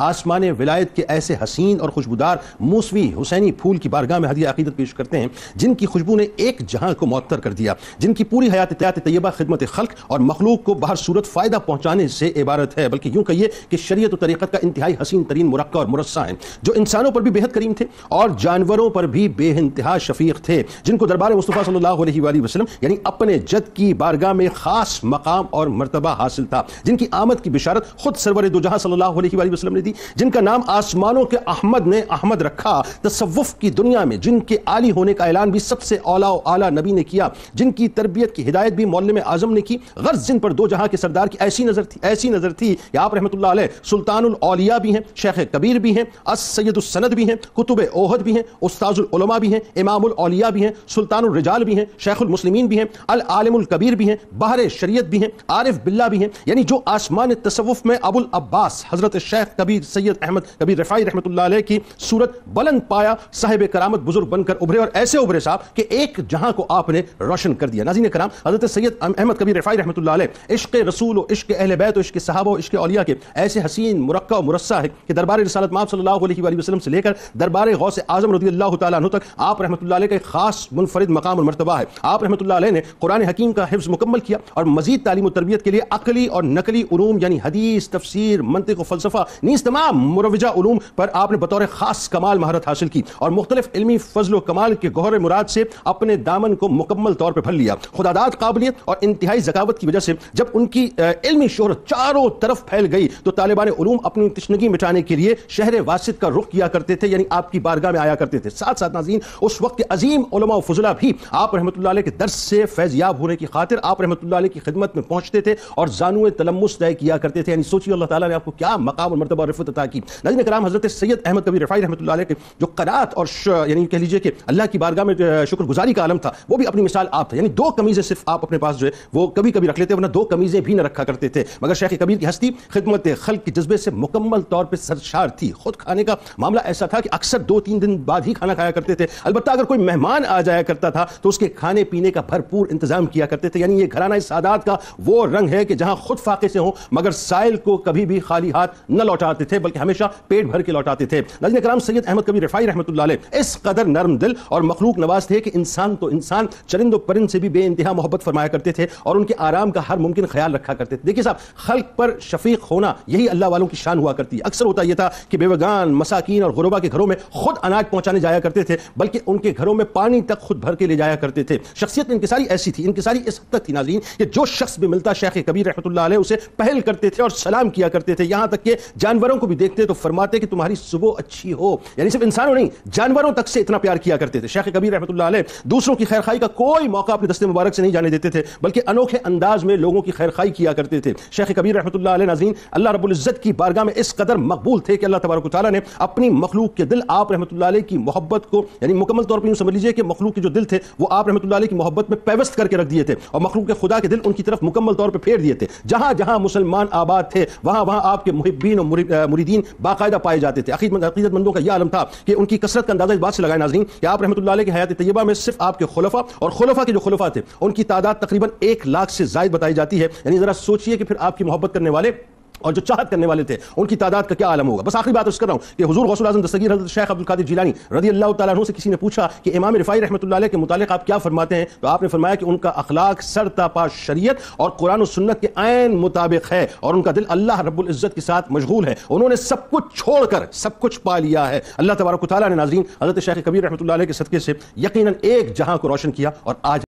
आसमान विलायत के ऐसे हसीन और खुशबूदार मूसवी हुसैनी फूल की बारगाह में हदिया अकीदत पेश करते हैं जिनकी खुशबू ने एक जहां को मअतर कर दिया जिनकी पूरी हयात तयात तैयबा खिदमत खल्क और मखलूक को बाहर सूरत फ़ायदा पहुँचाने से इबारत है बल्कि यूँ कहिए कि शरीत तरीक़त का इंतहाई हसीन तरीन मुरक् और मुरस्सा है जो इंसानों पर भी बेहद करीम थे और जानवरों पर भी बेानतहा शफीक थे जिनको दरबार मुस्तफ़ा अलैहि वसलम यानी अपने जद की बारगाह में ख़ास मकाम और मरतबा हासिल था जिनकी आमद की बिशारत खुद सरवर दो जहाँ सल्ला वसलम ने दी थी जिनका नाम आसमानों के अहमद ने अहमद रखा तसवुफ की दुनिया में जिनके आली होने का ऐलान भी सबसे औला आला नबी ने किया जिनकी तरबियत की हिदायत भी मौलम आजम ने की गर्ज जिन पर दो जहां के सरदार की ऐसी नजर थी ऐसी नजर थी कि आप रहमत सुल्तानिया भी हैं शेख कबीर भी हैं अस सैदुलसनद भी हैं कुतुब ओहद भी हैं उस्ताजुलमा भी हैं इमामलिया भी हैं सुल्तानजाल भी हैं शेखुलमसलिमिन भी हैं अलमकबीर भी हैं बहर शरीत भी हैं आरिफ बिल्ला भी हैं यानी जो आसमान तसवुफ में अबुल अब्बास हजरत शेख कबीर हजरत सैयद अहमद कभी रफ़ाई रहमत की सूरत बुलंद पाया साहिब करामत बुजुर्ग बनकर उभरे और ऐसे उभरे साहब कि एक जहां को आपने रोशन कर दिया नाजीन कराम हजरत सैयद अहमद कभी रफ़ाई रहमत इश्क रसूल इश्क अहल बैत इश्क साहबा इश्क अलिया के ऐसे हसीन मुरक् और मुरस्सा है कि दरबार रसालत माप सल्लल्लाहु वसलम से लेकर दरबार गौस आजम रदी अल्लाह तु तक आप रहमत का एक खास मुनफरद मकाम और मरतबा है आप रहमत ने कुरान हकीम का हिफ्ज़ मुकम्मल किया और मजीद तालीम तरबियत के लिए अकली और नकली उलूम यानी हदीस तफसर मनतिक फलसफा नहीं इस तमाम मुरवजा ूम पर आपने बतौर खास कमाल महारत हासिल की और मुख्तलिफ इलमी फजल कमाल के गौर मुराद से अपने दामन को मुकम्मल तौर पर भर लिया खुदादात काबिलियत और इंतहाई जकावत की वजह से जब उनकी इलमी शहरत चारों तरफ फैल गई तो तालिबान ूम अपनी तश्नगी मिटाने के लिए शहर वासिद का रुख किया करते थे यानी आपकी बारगाह में आया करते थे साथ साथ नाजीन उस वक्त के अजीम फजला भी आप रहमत के दर्ज से फैजयाब होने की खातिर आप रहमत की खिदमत में पहुंचते थे और जानू तलमस तय किया करते थे यानी सोचिए अल्लाह ताला ने आपको क्या मकाम और मरतबा मारफत अता की नजन कराम हजरत सैद अहमद कबी रफ़ाई रहमत के जो करात और यानी कह लीजिए कि अल्लाह की बारगाह में शुक्रगुजारी का आलम था वो भी अपनी मिसाल आप था यानी दो कमीज़ें सिर्फ आप अपने पास जो है वो कभी कभी रख लेते वरना दो कमीज़ें भी न रखा करते थे मगर शेख कबीर की हस्ती खिदमत खल के जज्बे से मुकम्मल तौर पर सरशार थी खुद खाने का मामला ऐसा था कि अक्सर दो तीन दिन बाद ही खाना खाया करते थे अलबत् अगर कोई मेहमान आ जाया करता था तो उसके खाने पीने का भरपूर इंतजाम किया करते थे यानी ये घराना इस आदात का वो रंग है कि जहाँ खुद फाके से हो मगर साइल को कभी भी खाली हाथ न लौटाते लौटाते थे बल्कि हमेशा पेट भर के लौटाते थे नजन कराम सैयद अहमद कबीर रफाई रहमत इस कदर नरम दिल और मखलूक नवाज थे कि इंसान तो इंसान चरिंद परिंद से भी बे इंतहा मोहब्बत फरमाया करते थे और उनके आराम का हर मुमकिन ख्याल रखा करते थे देखिए साहब खल पर शफीक होना यही अल्लाह वालों की शान हुआ करती है अक्सर होता यह था कि बेवगान मसाकिन और गुरबा के घरों में खुद अनाज पहुंचाने जाया करते थे बल्कि उनके घरों में पानी तक खुद भर के ले जाया करते थे शख्सियत इनकी सारी ऐसी थी इनकी सारी इस हद तक थी नाजीन कि जो शख्स भी मिलता शेख कबीर रहमत उसे पहल करते थे और सलाम किया करते थे यहां तक कि जानवर जानवरों को भी देखते तो फरमाते कि तुम्हारी सुबह अच्छी हो यानी सिर्फ इंसानों नहीं जानवरों तक से इतना प्यार किया करते थे शेख कबीर रहमत दूसरों की खैर का कोई मौका अपने दस्ते मुबारक से नहीं जाने देते थे बल्कि अनोखे अंदाज में लोगों की खैर किया करते थे शेख कबीर रहमत नाजीन अल्लाह रबुल्ज़त की बारगाह में इस कदर मकबूल थे कि अल्लाह तबारक तारा ने अपनी मखलूक के दिल आप रहमत की मोहब्बत को यानी मुकम्मल तौर पर यूँ समझ लीजिए कि मखलूक के जो दिल थे वो आप रहमत की मोहब्बत में पैवस्त करके रख दिए थे और मखलूक के खुदा के दिल उनकी तरफ मुकम्मल तौर पर फेर दिए थे जहां जहां मुसलमान आबाद थे वहां वहां आपके मुहिबीन और मुरी मुरीदीन बाकायदा पाए जाते थे अकीदत मंदों का यह आलम था कि उनकी कसरत का अंदाजा इस बात से लगाए नाजरीन कि आप रहमत की हयात तयबा में सिर्फ आपके खलफा और खलफा के जो खलफा थे उनकी तादाद तकरीबन एक लाख से जायद बताई जाती है यानी ज़रा सोचिए कि फिर आपकी मोहब्बत करने वाले और जो चाहत करने वाले थे उनकी तादाद का क्या आलम होगा बस आखिरी बात उस कर रहा हूँ कि हजूर गौसल आजम दस्तगीर हजरत शेख अब्दुल कादिर जिलानी रजी अल्लाह तुम से किसी ने पूछा कि इमाम रफाई रहमत के मुताल आप क्या फरमाते हैं तो आपने फरमाया कि उनका अखलाक सर तपा शरीयत और कुरान सुन्नत के आयन मुताबिक है और उनका दिल अल्लाह रबुल्ज़त के साथ मशगूल है उन्होंने सब कुछ छोड़कर सब कुछ पा लिया है अल्लाह तबारक ने नाजीन हजरत शेख कबीर रहमत के सदक़े से यकीन एक जहाँ को रोशन किया और आज